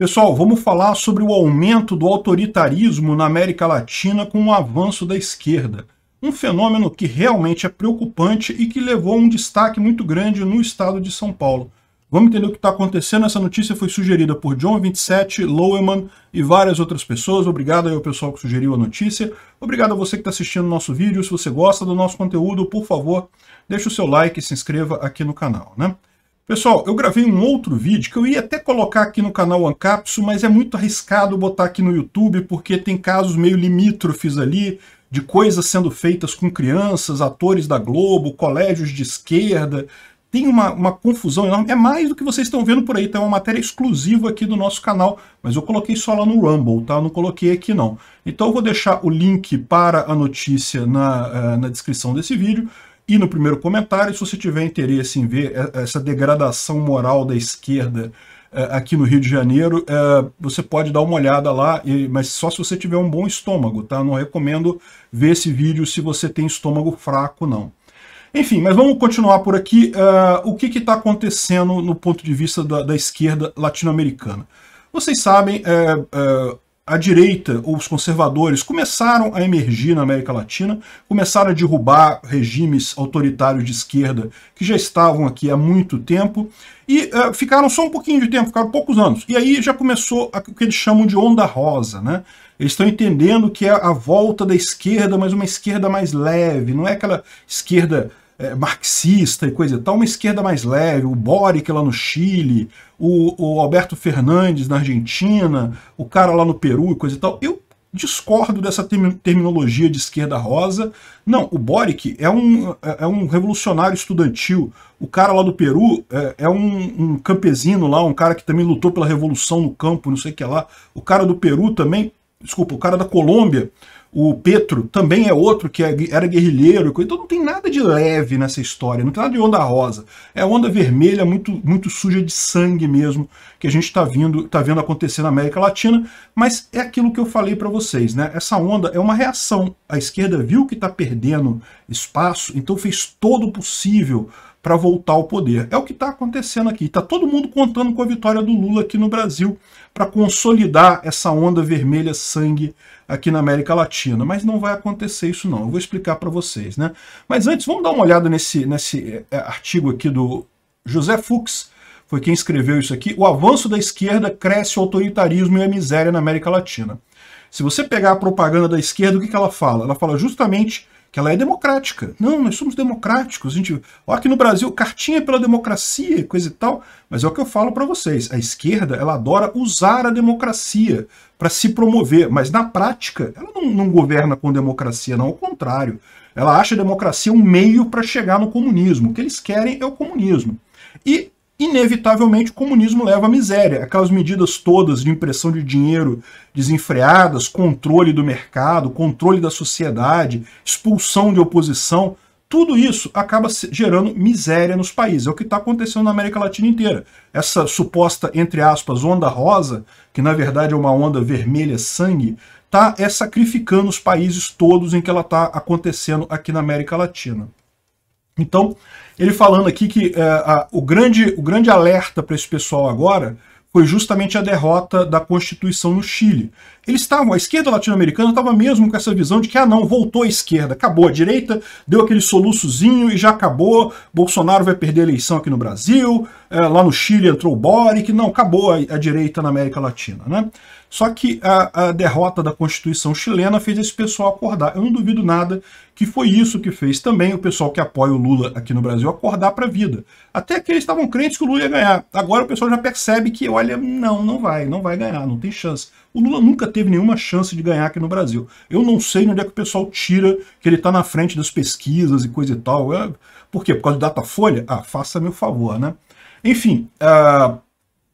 Pessoal, vamos falar sobre o aumento do autoritarismo na América Latina com o avanço da esquerda. Um fenômeno que realmente é preocupante e que levou a um destaque muito grande no estado de São Paulo. Vamos entender o que está acontecendo. Essa notícia foi sugerida por John27, Loweman e várias outras pessoas. Obrigado aí ao pessoal que sugeriu a notícia. Obrigado a você que está assistindo o nosso vídeo. Se você gosta do nosso conteúdo, por favor, deixe o seu like e se inscreva aqui no canal. Né? Pessoal, eu gravei um outro vídeo que eu ia até colocar aqui no canal Ancapsu, mas é muito arriscado botar aqui no YouTube porque tem casos meio limítrofes ali de coisas sendo feitas com crianças, atores da Globo, colégios de esquerda. Tem uma, uma confusão enorme. É mais do que vocês estão vendo por aí. Tem tá? é uma matéria exclusiva aqui do nosso canal, mas eu coloquei só lá no Rumble, tá? Eu não coloquei aqui não. Então eu vou deixar o link para a notícia na, eh, na descrição desse vídeo e no primeiro comentário, se você tiver interesse em ver é, essa degradação moral da esquerda é, aqui no Rio de Janeiro, é, você pode dar uma olhada lá, mas só se você tiver um bom estômago, tá? Não recomendo ver esse vídeo se você tem estômago fraco, não. Enfim, mas vamos continuar por aqui. o que está acontecendo no ponto de vista da, da esquerda latino-americana? Vocês sabem, é, a direita ou os conservadores começaram a emergir na América Latina, começaram a derrubar regimes autoritários de esquerda que já estavam aqui há muito tempo e uh, ficaram só um pouquinho de tempo, ficaram poucos anos. E aí já começou o que eles chamam de onda rosa, né? Eles estão entendendo que é a volta da esquerda, mas uma esquerda mais leve, não é aquela esquerda é, marxista e coisa e tal, uma esquerda mais leve, o Boric lá no Chile, o, o Alberto Fernandes na Argentina, o cara lá no Peru e coisa e tal. Eu discordo dessa term terminologia de esquerda rosa. Não, o Boric é um, é, é um revolucionário estudantil. O cara lá do Peru é, é um, um, campesino lá, um cara que também lutou pela revolução no campo, não sei o que lá. O cara do Peru também, desculpa, o cara da Colômbia o Petro também é outro que é era guerrilheiro, então não tem nada de leve nessa história, não tem nada de onda rosa. É onda vermelha, muito, muito suja de sangue mesmo, que a gente está tá vendo acontecer na América Latina, mas é aquilo que eu falei para vocês, né? Essa onda é uma reação. A esquerda viu que está perdendo espaço, então fez todo o possível para voltar ao poder. É o que está acontecendo aqui. Está todo mundo contando com a vitória do Lula aqui no Brasil para consolidar essa onda vermelha sangue aqui na América Latina. Mas não vai acontecer isso não. Eu vou explicar para vocês. né? Mas antes, vamos dar uma olhada nesse, nesse é, é, artigo aqui do José Fux foi quem escreveu isso aqui. O avanço da esquerda cresce o autoritarismo e a miséria na América Latina. Se você pegar a propaganda da esquerda, o que ela fala? Ela fala justamente que ela é democrática. Não, nós somos democráticos. A gente, ó, aqui no Brasil, cartinha pela democracia, coisa e tal. Mas é o que eu falo para vocês. A esquerda, ela adora usar a democracia para se promover, mas na prática, ela não, não governa com democracia, não. Ao contrário, ela acha a democracia um meio para chegar no comunismo. O que eles querem é o comunismo. E inevitavelmente o comunismo leva à miséria. Aquelas medidas todas de impressão de dinheiro desenfreadas, controle do mercado, controle da sociedade, expulsão de oposição, tudo isso acaba gerando miséria nos países. É o que está acontecendo na América Latina inteira. Essa suposta, entre aspas, onda rosa, que na verdade é uma onda vermelha sangue, está é sacrificando os países todos em que ela está acontecendo aqui na América Latina. Então, ele falando aqui que é, a, o, grande, o grande alerta para esse pessoal agora foi justamente a derrota da Constituição no Chile. Eles estavam, a esquerda latino-americana estava mesmo com essa visão de que, ah não, voltou a esquerda, acabou a direita, deu aquele soluçozinho e já acabou, Bolsonaro vai perder a eleição aqui no Brasil, é, lá no Chile entrou o Boric, não, acabou a, a direita na América Latina, né? Só que a, a, derrota da Constituição chilena fez esse pessoal acordar. Eu não duvido nada que foi isso que fez também o pessoal que apoia o Lula aqui no Brasil acordar para a vida. Até que eles estavam crentes que o Lula ia ganhar. Agora o pessoal já percebe que, olha, não, não vai, não vai ganhar, não tem chance. O Lula nunca teve nenhuma chance de ganhar aqui no Brasil. Eu não sei onde é que o pessoal tira que ele está na frente das pesquisas e coisa e tal. É, por quê? Por causa do Datafolha? Ah, faça meu favor, né? Enfim, uh,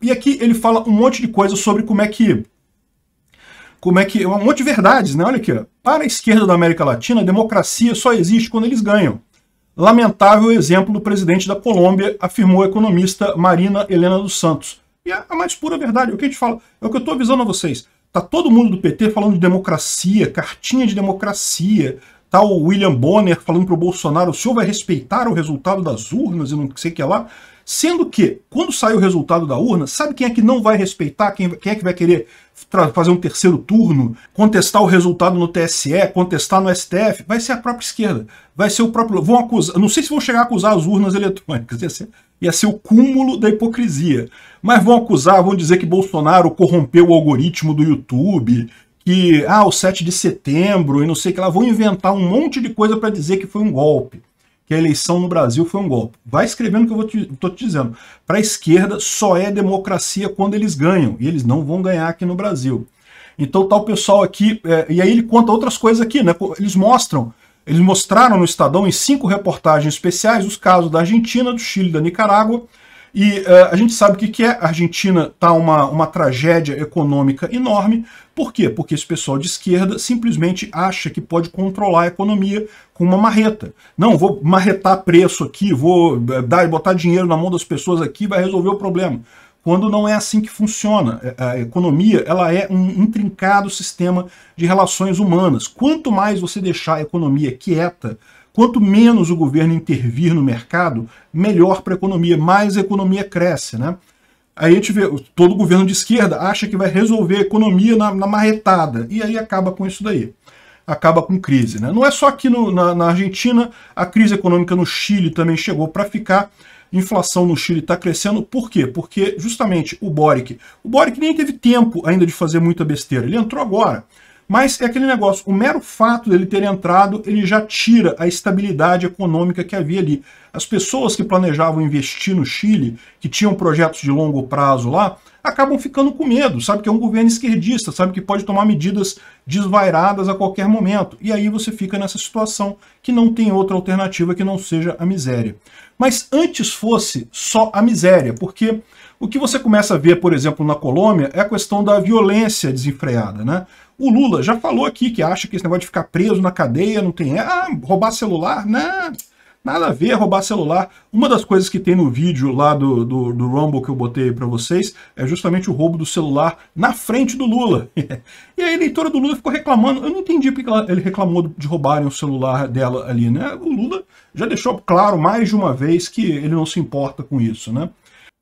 e aqui ele fala um monte de coisa sobre como é que... Como é que... É um monte de verdades, né? Olha aqui. Para a esquerda da América Latina, a democracia só existe quando eles ganham. Lamentável exemplo do presidente da Colômbia, afirmou a economista Marina Helena dos Santos. E é a mais pura verdade. É o que a gente fala, é o que eu estou avisando a vocês. Tá todo mundo do PT falando de democracia, cartinha de democracia. Tá o William Bonner falando para o Bolsonaro, o senhor vai respeitar o resultado das urnas e não sei o que lá. Sendo que, quando sai o resultado da urna, sabe quem é que não vai respeitar? Quem, quem é que vai querer fazer um terceiro turno, contestar o resultado no TSE, contestar no STF? Vai ser a própria esquerda. Vai ser o próprio. Vão acusar. Não sei se vão chegar a acusar as urnas eletrônicas. Ia ser, ia ser o cúmulo da hipocrisia. Mas vão acusar, vão dizer que Bolsonaro corrompeu o algoritmo do YouTube, que, ah, o 7 de setembro e não sei o que lá, vão inventar um monte de coisa para dizer que foi um golpe, que a eleição no Brasil foi um golpe. Vai escrevendo que eu vou te, tô te dizendo. Para a esquerda, só é democracia quando eles ganham, e eles não vão ganhar aqui no Brasil. Então tá o pessoal aqui, é, e aí ele conta outras coisas aqui, né? Eles mostram eles mostraram no Estadão, em cinco reportagens especiais, os casos da Argentina, do Chile, da Nicarágua. E uh, a gente sabe o que, que é. A Argentina está uma, uma tragédia econômica enorme. Por quê? Porque esse pessoal de esquerda simplesmente acha que pode controlar a economia com uma marreta. Não, vou marretar preço aqui, vou eh, dar, botar dinheiro na mão das pessoas aqui, vai resolver o problema quando não é assim que funciona. É, a economia ela é um intrincado sistema de relações humanas. Quanto mais você deixar a economia quieta, quanto menos o governo intervir no mercado, melhor para a economia, mais a economia cresce. Né? Aí a gente vê, todo governo de esquerda acha que vai resolver a economia na, na marretada, e aí acaba com isso daí acaba com crise. Né? Não é só aqui no, na, na, Argentina, a crise econômica no Chile também chegou para ficar inflação no Chile está crescendo. Por quê? Porque justamente o Boric, o Boric nem teve tempo ainda de fazer muita besteira, ele entrou agora. Mas é aquele negócio, o mero fato dele ter entrado, ele já tira a estabilidade econômica que havia ali. As pessoas que planejavam investir no Chile, que tinham projetos de longo prazo lá, acabam ficando com medo, sabe que é um governo esquerdista, sabe que pode tomar medidas desvairadas a qualquer momento. E aí você fica nessa situação que não tem outra alternativa que não seja a miséria. Mas antes fosse só a miséria, porque o que você começa a ver, por exemplo, na Colômbia, é a questão da violência desenfreada, né? O Lula já falou aqui que acha que esse negócio de ficar preso na cadeia não tem... Ah, roubar celular? Não, né? Nada a ver, é roubar celular. Uma das coisas que tem no vídeo lá do, do, do Rumble que eu botei para vocês é justamente o roubo do celular na frente do Lula. e a eleitora do Lula ficou reclamando. Eu não entendi porque ela, ele reclamou de roubarem o celular dela ali, né? O Lula já deixou claro mais de uma vez que ele não se importa com isso, né?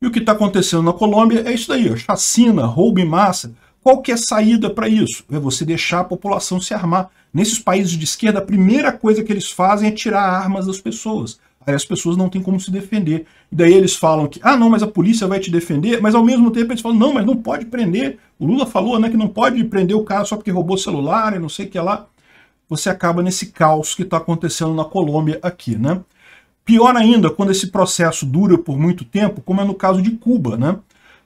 E o que está acontecendo na Colômbia é isso daí, ó, chacina, roubo em massa. Qual que é a saída para isso? É você deixar a população se armar. Nesses países de esquerda, a primeira coisa que eles fazem é tirar armas das pessoas. Aí as pessoas não têm como se defender. E daí eles falam que, ah, não, mas a polícia vai te defender, mas ao mesmo tempo eles falam, não, mas não pode prender. O Lula falou né, que não pode prender o cara só porque roubou o celular e não sei o que lá. Você acaba nesse caos que está acontecendo na Colômbia aqui, né? Pior ainda, quando esse processo dura por muito tempo, como é no caso de Cuba, né?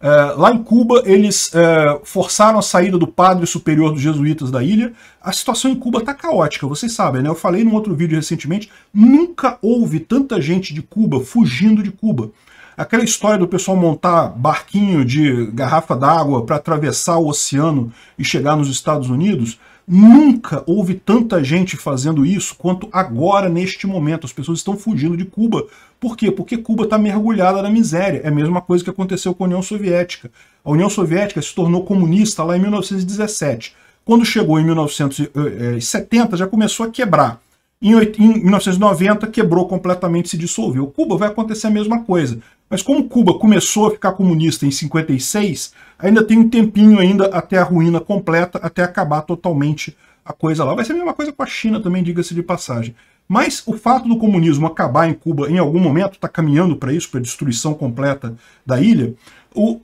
Eh, lá em Cuba, eles eh, forçaram a saída do padre superior dos jesuítas da ilha. A situação em Cuba está caótica, vocês sabem, né? Eu falei num outro vídeo recentemente, nunca houve tanta gente de Cuba fugindo de Cuba. Aquela história do pessoal montar barquinho de garrafa d'água para atravessar o oceano e chegar nos Estados Unidos, Nunca houve tanta gente fazendo isso quanto agora, neste momento. As pessoas estão fugindo de Cuba. Por quê? Porque Cuba está mergulhada na miséria. É a mesma coisa que aconteceu com a União Soviética. A União Soviética se tornou comunista lá em 1917. Quando chegou em 1970, já começou a quebrar. Em 1990, quebrou completamente, se dissolveu. Cuba vai acontecer a mesma coisa. Mas como Cuba começou a ficar comunista em 56, ainda tem um tempinho ainda até a ruína completa, até acabar totalmente a coisa lá. Vai ser a mesma coisa com a China também, diga-se de passagem. Mas o fato do comunismo acabar em Cuba em algum momento, está caminhando para isso, para a destruição completa da ilha, o,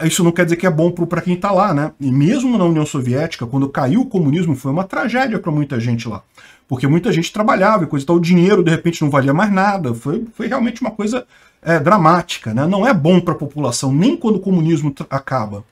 é, isso não quer dizer que é bom para quem está lá, né? E mesmo na União Soviética, quando caiu o comunismo, foi uma tragédia para muita gente lá. Porque muita gente trabalhava e coisa e tal, o dinheiro de repente não valia mais nada. Foi, foi realmente uma coisa é, dramática, né? Não é bom para a população, nem quando o comunismo acaba.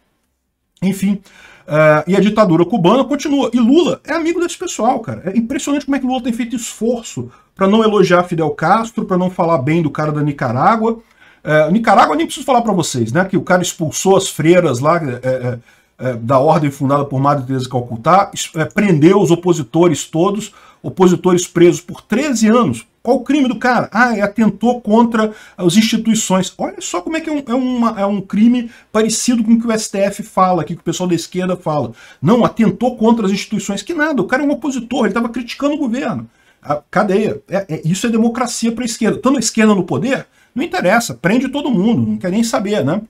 Enfim, uh, e a ditadura cubana continua. E Lula é amigo desse pessoal, cara. É impressionante como é que Lula tem feito esforço para não elogiar Fidel Castro, para não falar bem do cara da Nicarágua é, Nicarágua, nem preciso falar para vocês, né? Que o cara expulsou as freiras lá é, é, é da ordem fundada por Madre Teresa de Calcutá, é, prendeu os opositores todos, opositores presos por 13 anos. Qual o crime do cara? Ah, é atentou contra as instituições. Olha só como é que é um, é, uma, é um crime parecido com o que o STF fala aqui, que o pessoal da esquerda fala. Não, atentou contra as instituições. Que nada, o cara é um opositor, ele estava criticando o governo a cadeia. É, é, isso é democracia para a esquerda. Estando a esquerda no poder, não interessa, prende todo mundo, não quer nem saber, né?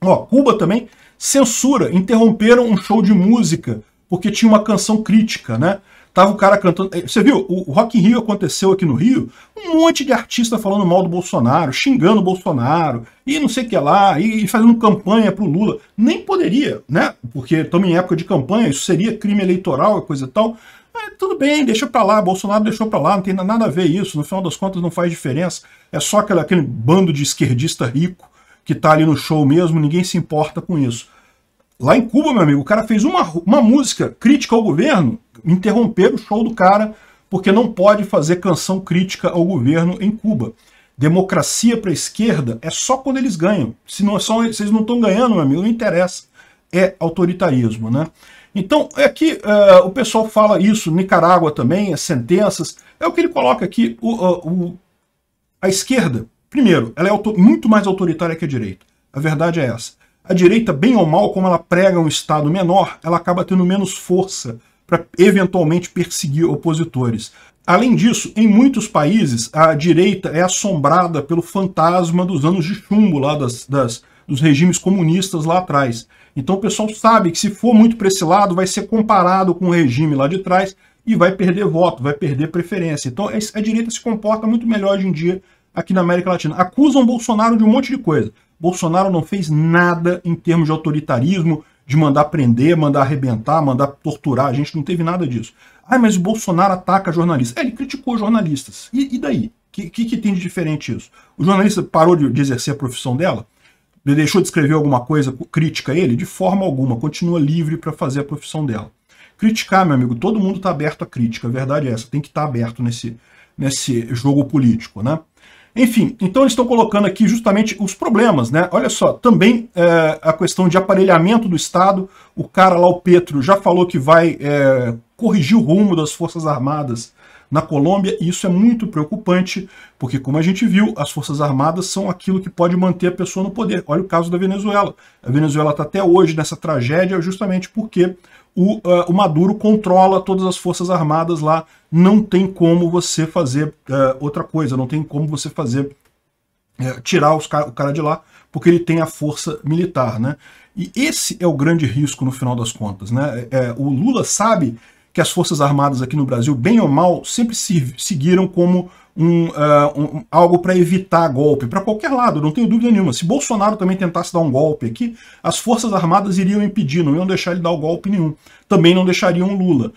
Ó, Cuba também censura, interromperam um show de música porque tinha uma canção crítica, né? Tava o cara cantando. Eh, você viu? O Rock in Rio aconteceu aqui no Rio. Um monte de artista falando mal do Bolsonaro, xingando o Bolsonaro, e não sei o que lá, e fazendo campanha pro Lula. Nem poderia, né? Porque estamos em época de campanha, isso seria crime eleitoral e coisa e tal. É, tudo bem, deixa para lá, Bolsonaro deixou para lá, não tem nada a ver isso, no final das contas não faz diferença, é só aquele, aquele bando de esquerdista rico que tá ali no show mesmo, ninguém se importa com isso. Lá em Cuba, meu amigo, o cara fez uma, uma música crítica ao governo, interromperam o show do cara, porque não pode fazer canção crítica ao governo em Cuba. Democracia para a esquerda é só quando eles ganham. Se não, é só, vocês não estão ganhando, meu amigo, não interessa. É autoritarismo, né? Então, é que uh, o pessoal fala isso, Nicarágua também, as sentenças. É o que ele coloca aqui. O, o, a esquerda, primeiro, ela é muito mais autoritária que a direita. A verdade é essa. A direita, bem ou mal, como ela prega um Estado menor, ela acaba tendo menos força para eventualmente perseguir opositores. Além disso, em muitos países, a direita é assombrada pelo fantasma dos anos de chumbo lá das, das dos regimes comunistas lá atrás. Então o pessoal sabe que se for muito para esse lado, vai ser comparado com o regime lá de trás e vai perder voto, vai perder preferência. Então a direita se comporta muito melhor hoje em dia aqui na América Latina. Acusam Bolsonaro de um monte de coisa. Bolsonaro não fez nada em termos de autoritarismo, de mandar prender, mandar arrebentar, mandar torturar. A gente não teve nada disso. Ah, mas o Bolsonaro ataca jornalistas. É, ele criticou jornalistas. E, e daí? O que, que, que, tem de diferente isso? O jornalista parou de, de exercer a profissão dela? deixou de escrever alguma coisa crítica a ele? De forma alguma. Continua livre para fazer a profissão dela. Criticar, meu amigo, todo mundo está aberto à crítica. A verdade é essa. Tem que estar tá aberto nesse, nesse jogo político, né? Enfim, então eles estão colocando aqui justamente os problemas, né? Olha só, também é, a questão de aparelhamento do Estado. O cara lá, o Petro, já falou que vai é, corrigir o rumo das Forças Armadas na Colômbia, e isso é muito preocupante, porque, como a gente viu, as Forças Armadas são aquilo que pode manter a pessoa no poder. Olha o caso da Venezuela. A Venezuela está até hoje nessa tragédia justamente porque o, uh, o, Maduro controla todas as forças armadas lá, não tem como você fazer uh, outra coisa, não tem como você fazer uh, tirar car o cara de lá, porque ele tem a força militar, né? E esse é o grande risco no final das contas, né? É, é o Lula sabe que as forças armadas aqui no Brasil, bem ou mal, sempre se seguiram como um, uh, um, algo para evitar golpe, para qualquer lado, não tenho dúvida nenhuma. Se Bolsonaro também tentasse dar um golpe aqui, as Forças Armadas iriam impedir, não iam deixar ele dar o golpe nenhum. Também não deixariam Lula.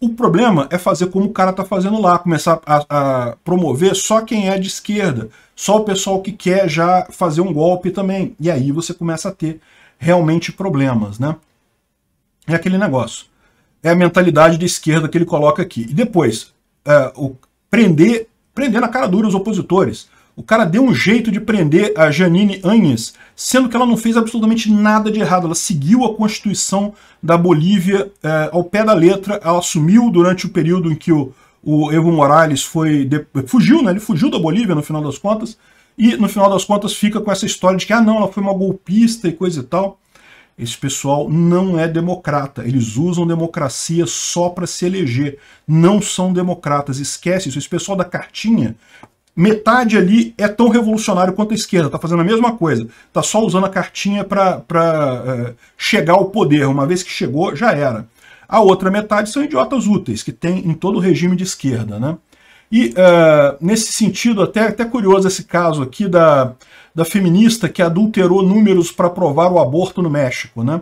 O problema é fazer como o cara está fazendo lá, começar a, a promover só quem é de esquerda, só o pessoal que quer já fazer um golpe também. E aí você começa a ter realmente problemas, né? É aquele negócio. É a mentalidade de esquerda que ele coloca aqui. E depois, eh, o, prender prendendo a cara dura os opositores. O cara deu um jeito de prender a Janine Anhes, sendo que ela não fez absolutamente nada de errado. Ela seguiu a Constituição da Bolívia eh, ao pé da letra. Ela assumiu durante o período em que o, o Evo Morales foi de... fugiu, né? Ele fugiu da Bolívia no final das contas. E no final das contas fica com essa história de que, ah, não, ela foi uma golpista e coisa e tal. Esse pessoal não é democrata. Eles usam democracia só para se eleger. Não são democratas. Esquece isso. Esse pessoal da cartinha, metade ali é tão revolucionário quanto a esquerda. Está fazendo a mesma coisa. Está só usando a cartinha para uh, é, chegar ao poder. Uma vez que chegou, já era. A outra metade são idiotas úteis, que tem em todo o regime de esquerda. Né? E uh, nesse sentido, até, até curioso esse caso aqui da, da feminista que adulterou números para provar o aborto no México, né?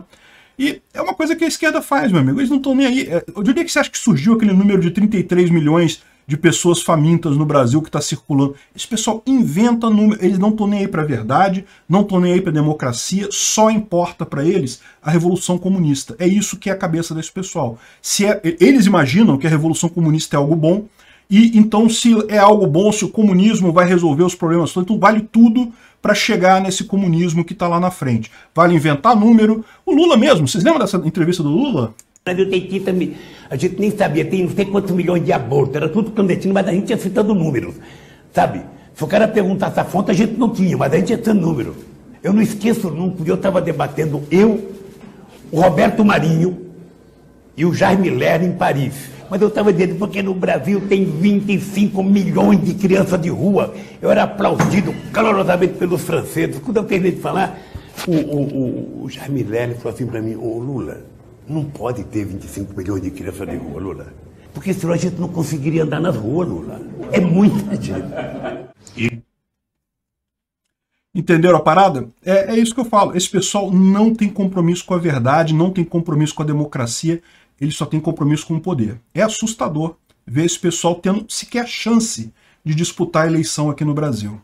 E é uma coisa que a esquerda faz, meu amigo. Eles não estão nem aí. De onde é que você acha que surgiu aquele número de 33 milhões de pessoas famintas no Brasil que está circulando? Esse pessoal inventa número. Eles não estão nem aí para a verdade, não estão nem aí para a democracia. Só importa para eles a Revolução Comunista. É isso que é a cabeça desse pessoal. Se é... Eles imaginam que a Revolução Comunista é algo bom, e então, se é algo bom, se o comunismo vai resolver os problemas então vale tudo para chegar nesse comunismo que está lá na frente. Vale inventar número. O Lula mesmo, vocês lembram dessa entrevista do Lula? A gente nem sabia, tem não sei quantos milhões de abortos, era tudo clandestino, mas a gente ia citando números, sabe? Se o cara perguntasse essa fonte, a gente não tinha, mas a gente ia citando números. Eu não esqueço nunca, eu estava debatendo, eu, o Roberto Marinho e o Jaime Ler em Paris. Mas eu estava dizendo, porque no Brasil tem 25 milhões de crianças de rua. Eu era aplaudido calorosamente pelos franceses. Quando eu terminei de falar, o, o, o, o Jaime Lely falou assim para mim, ô Lula, não pode ter 25 milhões de crianças de rua, Lula. Porque senão a gente não conseguiria andar nas ruas, Lula. É muita gente. E... Entenderam a parada? É, é isso que eu falo. Esse pessoal não tem compromisso com a verdade, não tem compromisso com a democracia, ele só tem compromisso com o poder. É assustador ver esse pessoal tendo sequer chance de disputar a eleição aqui no Brasil.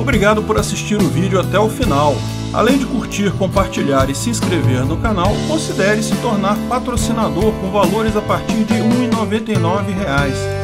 Obrigado por assistir o vídeo até o final. Além de curtir, compartilhar e se inscrever no canal, considere se tornar patrocinador com valores a partir de R$ 1,99